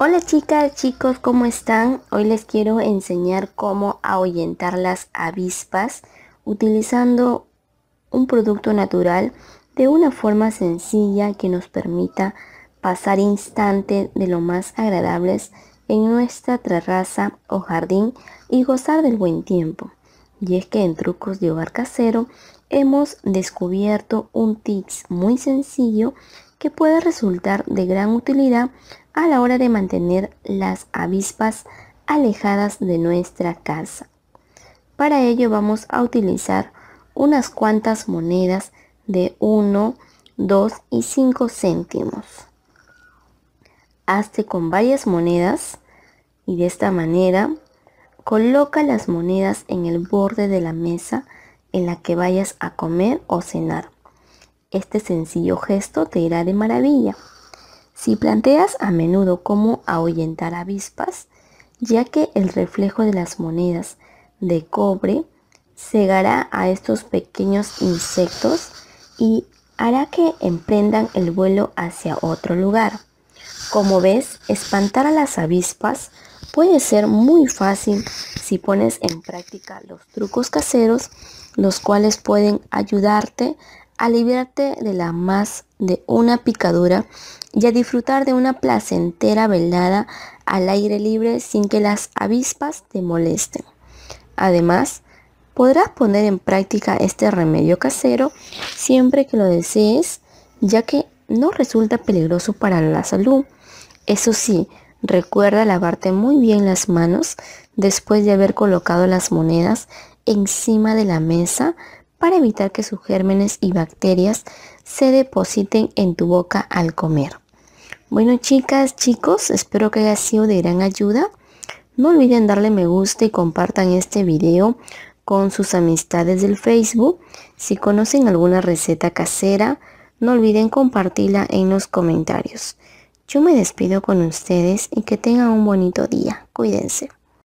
Hola chicas, chicos, ¿cómo están? Hoy les quiero enseñar cómo ahuyentar las avispas utilizando un producto natural de una forma sencilla que nos permita pasar instantes de lo más agradables en nuestra terraza o jardín y gozar del buen tiempo. Y es que en Trucos de Hogar Casero hemos descubierto un tips muy sencillo que puede resultar de gran utilidad a la hora de mantener las avispas alejadas de nuestra casa. Para ello vamos a utilizar unas cuantas monedas de 1, 2 y 5 céntimos. Hazte con varias monedas y de esta manera coloca las monedas en el borde de la mesa en la que vayas a comer o cenar. Este sencillo gesto te irá de maravilla. Si planteas a menudo cómo ahuyentar avispas, ya que el reflejo de las monedas de cobre cegará a estos pequeños insectos y hará que emprendan el vuelo hacia otro lugar. Como ves, espantar a las avispas puede ser muy fácil si pones en práctica los trucos caseros, los cuales pueden ayudarte aliviarte de la más de una picadura y a disfrutar de una placentera velada al aire libre sin que las avispas te molesten. Además, podrás poner en práctica este remedio casero siempre que lo desees, ya que no resulta peligroso para la salud. Eso sí, recuerda lavarte muy bien las manos después de haber colocado las monedas encima de la mesa para evitar que sus gérmenes y bacterias se depositen en tu boca al comer. Bueno chicas, chicos, espero que haya sido de gran ayuda. No olviden darle me gusta y compartan este video con sus amistades del Facebook. Si conocen alguna receta casera, no olviden compartirla en los comentarios. Yo me despido con ustedes y que tengan un bonito día. Cuídense.